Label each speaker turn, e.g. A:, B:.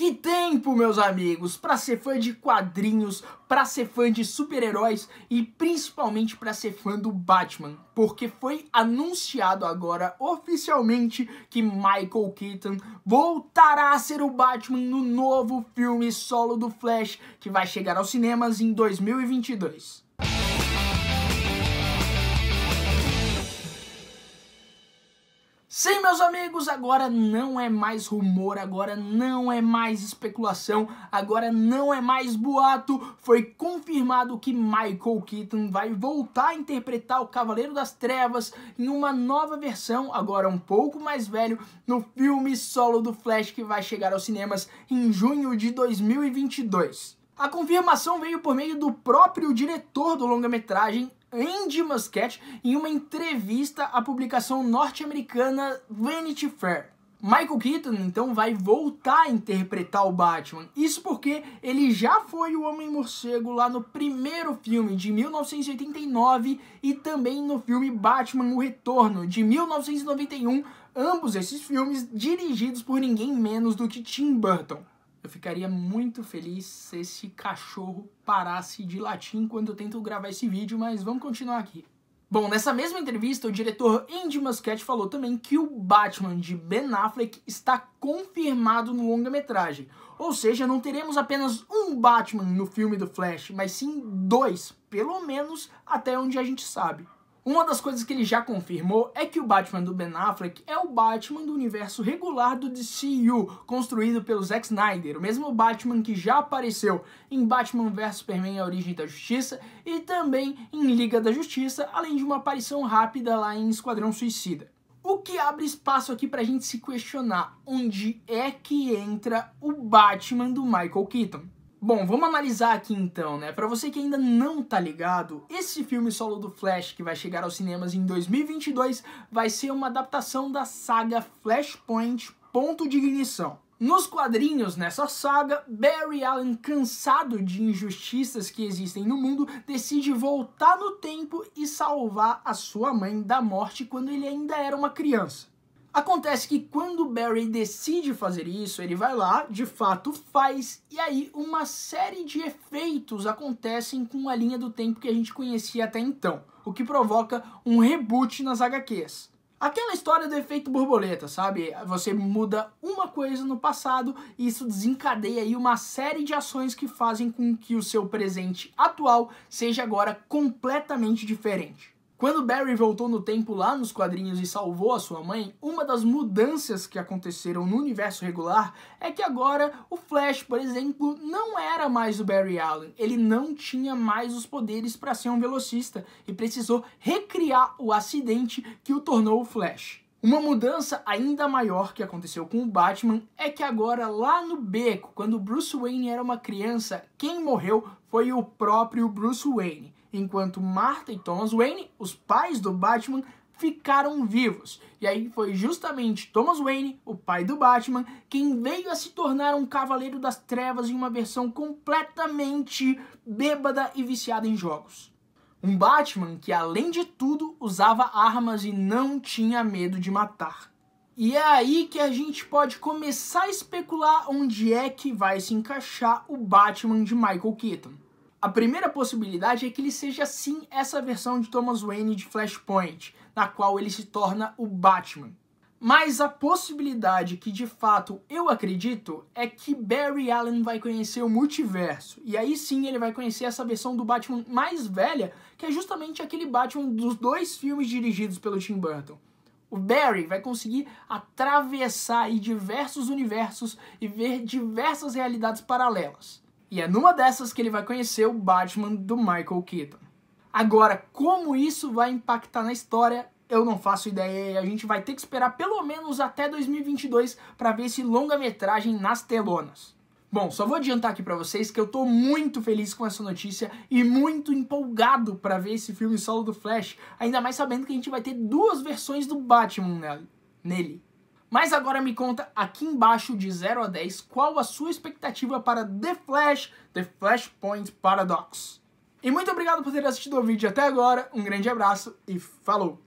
A: Que tempo, meus amigos, para ser fã de quadrinhos, para ser fã de super-heróis e principalmente para ser fã do Batman, porque foi anunciado agora oficialmente que Michael Keaton voltará a ser o Batman no novo filme solo do Flash, que vai chegar aos cinemas em 2022. Sim, meus amigos, agora não é mais rumor, agora não é mais especulação, agora não é mais boato. Foi confirmado que Michael Keaton vai voltar a interpretar o Cavaleiro das Trevas em uma nova versão, agora um pouco mais velho, no filme solo do Flash que vai chegar aos cinemas em junho de 2022. A confirmação veio por meio do próprio diretor do longa-metragem, Andy Muscat em uma entrevista à publicação norte-americana Vanity Fair. Michael Keaton então vai voltar a interpretar o Batman. Isso porque ele já foi o Homem Morcego lá no primeiro filme de 1989 e também no filme Batman O Retorno de 1991, ambos esses filmes dirigidos por ninguém menos do que Tim Burton. Eu ficaria muito feliz se esse cachorro parasse de latir enquanto eu tento gravar esse vídeo, mas vamos continuar aqui. Bom, nessa mesma entrevista, o diretor Andy Muschietti falou também que o Batman de Ben Affleck está confirmado no longa-metragem. Ou seja, não teremos apenas um Batman no filme do Flash, mas sim dois, pelo menos até onde a gente sabe. Uma das coisas que ele já confirmou é que o Batman do Ben Affleck é o Batman do universo regular do DCU, construído pelo Zack Snyder, o mesmo Batman que já apareceu em Batman vs Superman A Origem da Justiça e também em Liga da Justiça, além de uma aparição rápida lá em Esquadrão Suicida. O que abre espaço aqui pra gente se questionar onde é que entra o Batman do Michael Keaton. Bom, vamos analisar aqui então, né? Para você que ainda não tá ligado, esse filme solo do Flash que vai chegar aos cinemas em 2022 vai ser uma adaptação da saga Flashpoint Ponto de Ignição. Nos quadrinhos, nessa saga, Barry Allen, cansado de injustiças que existem no mundo, decide voltar no tempo e salvar a sua mãe da morte quando ele ainda era uma criança. Acontece que quando Barry decide fazer isso, ele vai lá, de fato faz, e aí uma série de efeitos acontecem com a linha do tempo que a gente conhecia até então, o que provoca um reboot nas HQs. Aquela história do efeito borboleta, sabe? Você muda uma coisa no passado e isso desencadeia aí uma série de ações que fazem com que o seu presente atual seja agora completamente diferente. Quando Barry voltou no tempo lá nos quadrinhos e salvou a sua mãe, uma das mudanças que aconteceram no universo regular é que agora o Flash, por exemplo, não era mais o Barry Allen. Ele não tinha mais os poderes para ser um velocista e precisou recriar o acidente que o tornou o Flash. Uma mudança ainda maior que aconteceu com o Batman é que agora lá no beco, quando Bruce Wayne era uma criança, quem morreu foi o próprio Bruce Wayne enquanto Martha e Thomas Wayne, os pais do Batman, ficaram vivos. E aí foi justamente Thomas Wayne, o pai do Batman, quem veio a se tornar um cavaleiro das trevas em uma versão completamente bêbada e viciada em jogos. Um Batman que, além de tudo, usava armas e não tinha medo de matar. E é aí que a gente pode começar a especular onde é que vai se encaixar o Batman de Michael Keaton. A primeira possibilidade é que ele seja sim essa versão de Thomas Wayne de Flashpoint, na qual ele se torna o Batman. Mas a possibilidade que de fato eu acredito é que Barry Allen vai conhecer o multiverso. E aí sim ele vai conhecer essa versão do Batman mais velha, que é justamente aquele Batman dos dois filmes dirigidos pelo Tim Burton. O Barry vai conseguir atravessar diversos universos e ver diversas realidades paralelas. E é numa dessas que ele vai conhecer o Batman do Michael Keaton. Agora, como isso vai impactar na história, eu não faço ideia e a gente vai ter que esperar pelo menos até 2022 para ver esse longa-metragem nas telonas. Bom, só vou adiantar aqui para vocês que eu tô muito feliz com essa notícia e muito empolgado para ver esse filme solo do Flash, ainda mais sabendo que a gente vai ter duas versões do Batman nele. Mas agora me conta aqui embaixo de 0 a 10 qual a sua expectativa para The Flash, The Flashpoint Paradox. E muito obrigado por ter assistido o vídeo até agora, um grande abraço e falou!